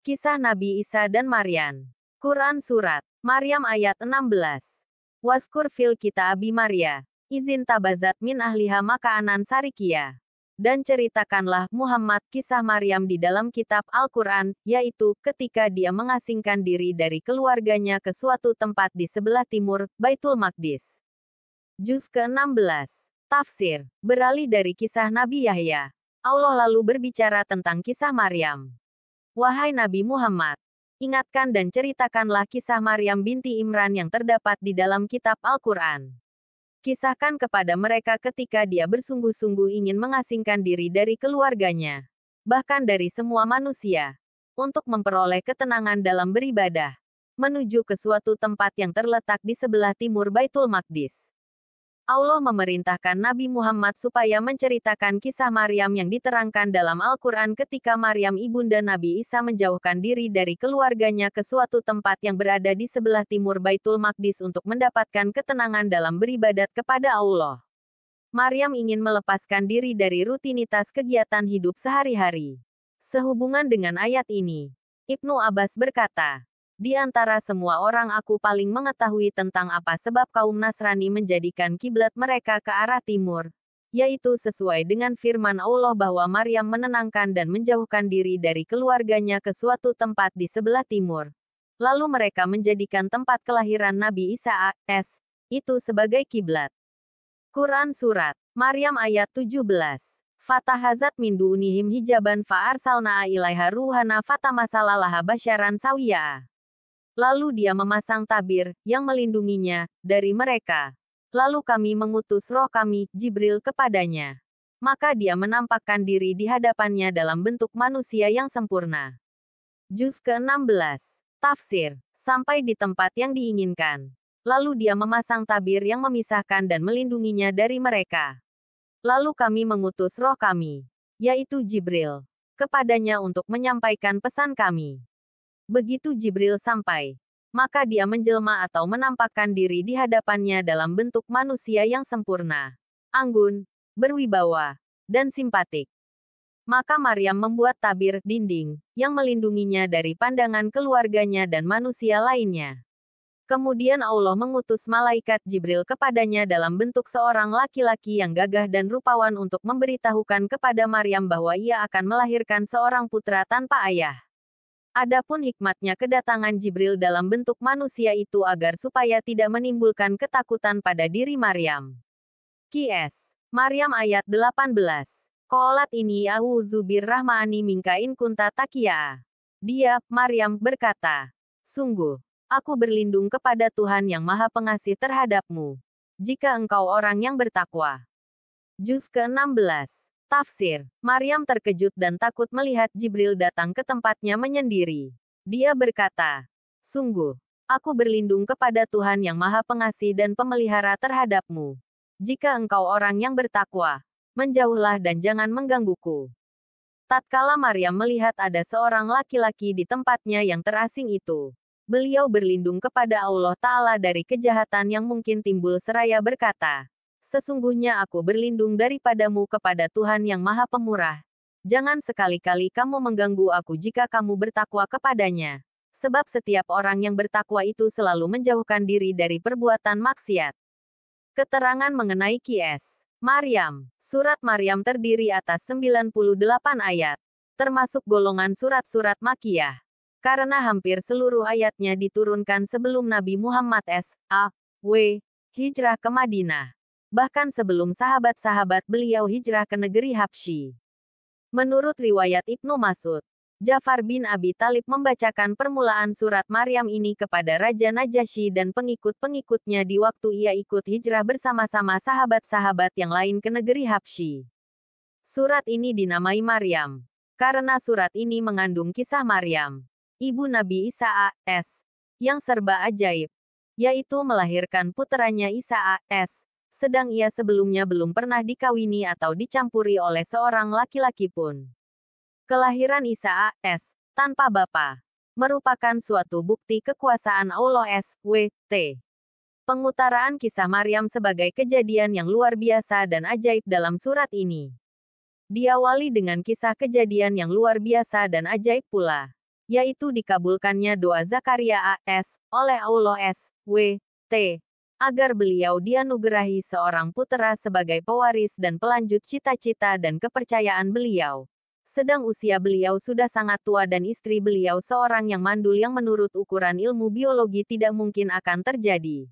Kisah Nabi Isa dan Maryam. Quran Surat. Maryam ayat 16. Waskur fil kita abi Maria. Izin tabazat min ahliha maka anan sarikia. Dan ceritakanlah Muhammad kisah Maryam di dalam kitab Al-Quran, yaitu ketika dia mengasingkan diri dari keluarganya ke suatu tempat di sebelah timur, Baitul Maqdis. Juz ke-16. Tafsir, beralih dari kisah Nabi Yahya. Allah lalu berbicara tentang kisah Maryam. Wahai Nabi Muhammad, ingatkan dan ceritakanlah kisah Maryam binti Imran yang terdapat di dalam kitab Al-Quran. Kisahkan kepada mereka ketika dia bersungguh-sungguh ingin mengasingkan diri dari keluarganya, bahkan dari semua manusia, untuk memperoleh ketenangan dalam beribadah, menuju ke suatu tempat yang terletak di sebelah timur Baitul Maqdis Allah memerintahkan Nabi Muhammad supaya menceritakan kisah Maryam yang diterangkan dalam Al-Quran ketika Maryam ibunda Nabi Isa menjauhkan diri dari keluarganya ke suatu tempat yang berada di sebelah timur Baitul Maqdis untuk mendapatkan ketenangan dalam beribadat kepada Allah. Maryam ingin melepaskan diri dari rutinitas kegiatan hidup sehari-hari. Sehubungan dengan ayat ini, Ibnu Abbas berkata, di antara semua orang aku paling mengetahui tentang apa sebab kaum Nasrani menjadikan kiblat mereka ke arah timur, yaitu sesuai dengan firman Allah bahwa Maryam menenangkan dan menjauhkan diri dari keluarganya ke suatu tempat di sebelah timur. Lalu mereka menjadikan tempat kelahiran Nabi Isa AS itu sebagai kiblat. Quran surat Maryam ayat 17. Fatahazat min duunihim hijaban fa'arsalna ilaiha ruhana fatamasalalaha basyaran sawiya'a. Lalu dia memasang tabir yang melindunginya dari mereka. Lalu kami mengutus roh kami, Jibril, kepadanya. Maka dia menampakkan diri di hadapannya dalam bentuk manusia yang sempurna. Juz ke-16. Tafsir. Sampai di tempat yang diinginkan. Lalu dia memasang tabir yang memisahkan dan melindunginya dari mereka. Lalu kami mengutus roh kami, yaitu Jibril, kepadanya untuk menyampaikan pesan kami. Begitu Jibril sampai, maka dia menjelma atau menampakkan diri di hadapannya dalam bentuk manusia yang sempurna, anggun, berwibawa, dan simpatik. Maka Maryam membuat tabir dinding yang melindunginya dari pandangan keluarganya dan manusia lainnya. Kemudian Allah mengutus malaikat Jibril kepadanya dalam bentuk seorang laki-laki yang gagah dan rupawan untuk memberitahukan kepada Maryam bahwa ia akan melahirkan seorang putra tanpa ayah. Adapun hikmatnya kedatangan Jibril dalam bentuk manusia itu agar supaya tidak menimbulkan ketakutan pada diri Maryam. Qs. Maryam ayat 18. Kolat ini Yahu Zubir Rahmani Mingkain Kunta Takia. Dia, Maryam, berkata, Sungguh, aku berlindung kepada Tuhan yang maha pengasih terhadapmu. Jika engkau orang yang bertakwa. Juz ke-16. Tafsir, Maryam terkejut dan takut melihat Jibril datang ke tempatnya menyendiri. Dia berkata, Sungguh, aku berlindung kepada Tuhan yang maha pengasih dan pemelihara terhadapmu. Jika engkau orang yang bertakwa, menjauhlah dan jangan menggangguku. Tatkala Maryam melihat ada seorang laki-laki di tempatnya yang terasing itu, beliau berlindung kepada Allah Ta'ala dari kejahatan yang mungkin timbul seraya berkata, Sesungguhnya aku berlindung daripadamu kepada Tuhan yang Maha Pemurah. Jangan sekali-kali kamu mengganggu aku jika kamu bertakwa kepadanya. Sebab setiap orang yang bertakwa itu selalu menjauhkan diri dari perbuatan maksiat. Keterangan mengenai Kies. Maryam. Surat Maryam terdiri atas 98 ayat, termasuk golongan surat-surat Makiyah. Karena hampir seluruh ayatnya diturunkan sebelum Nabi Muhammad S.A.W. hijrah ke Madinah bahkan sebelum sahabat-sahabat beliau hijrah ke negeri Habsyi. Menurut riwayat Ibnu Masud, Jafar bin Abi Talib membacakan permulaan surat Maryam ini kepada Raja Najasyi dan pengikut-pengikutnya di waktu ia ikut hijrah bersama-sama sahabat-sahabat yang lain ke negeri Habsyi. Surat ini dinamai Maryam karena surat ini mengandung kisah Maryam, ibu Nabi Isa A.S. yang serba ajaib, yaitu melahirkan puteranya Isa A.S sedang ia sebelumnya belum pernah dikawini atau dicampuri oleh seorang laki-laki pun. Kelahiran Isa A.S. tanpa bapa merupakan suatu bukti kekuasaan Allah S.W.T. Pengutaraan kisah Maryam sebagai kejadian yang luar biasa dan ajaib dalam surat ini. Diawali dengan kisah kejadian yang luar biasa dan ajaib pula yaitu dikabulkannya doa Zakaria AS oleh Allah S.W.T agar beliau dianugerahi seorang putera sebagai pewaris dan pelanjut cita-cita dan kepercayaan beliau. Sedang usia beliau sudah sangat tua dan istri beliau seorang yang mandul yang menurut ukuran ilmu biologi tidak mungkin akan terjadi.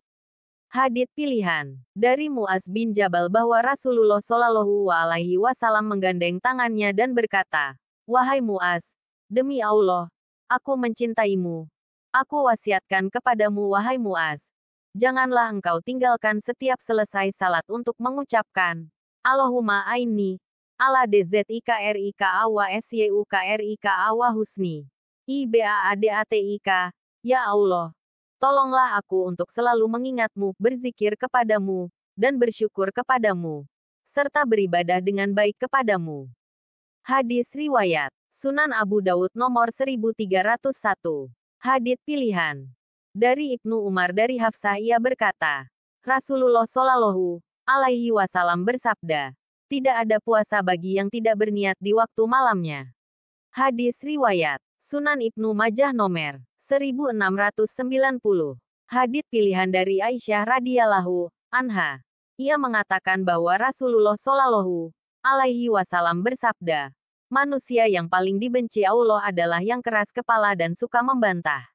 Hadit pilihan dari Muaz bin Jabal bahwa Rasulullah Shallallahu Alaihi Wasallam menggandeng tangannya dan berkata, Wahai Muaz, demi Allah, aku mencintaimu. Aku wasiatkan kepadamu, wahai Muaz, janganlah engkau tinggalkan setiap selesai salat untuk mengucapkan Allahumma aini ala dzikrika awa syukrika wa husni ibaadatik ya Allah tolonglah aku untuk selalu mengingatmu berzikir kepadamu dan bersyukur kepadamu serta beribadah dengan baik kepadamu Hadis riwayat Sunan Abu Daud nomor 1301 Hadit pilihan dari Ibnu Umar dari Hafsah ia berkata, Rasulullah Shallallahu alaihi wasallam bersabda, tidak ada puasa bagi yang tidak berniat di waktu malamnya. Hadis riwayat Sunan Ibnu Majah nomor 1690. Hadit pilihan dari Aisyah radhiyallahu anha. Ia mengatakan bahwa Rasulullah Shallallahu alaihi wasallam bersabda, manusia yang paling dibenci Allah adalah yang keras kepala dan suka membantah.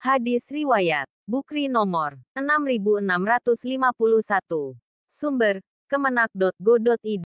Hadis Riwayat, Bukri nomor 6651. Sumber, kemenak.go.id.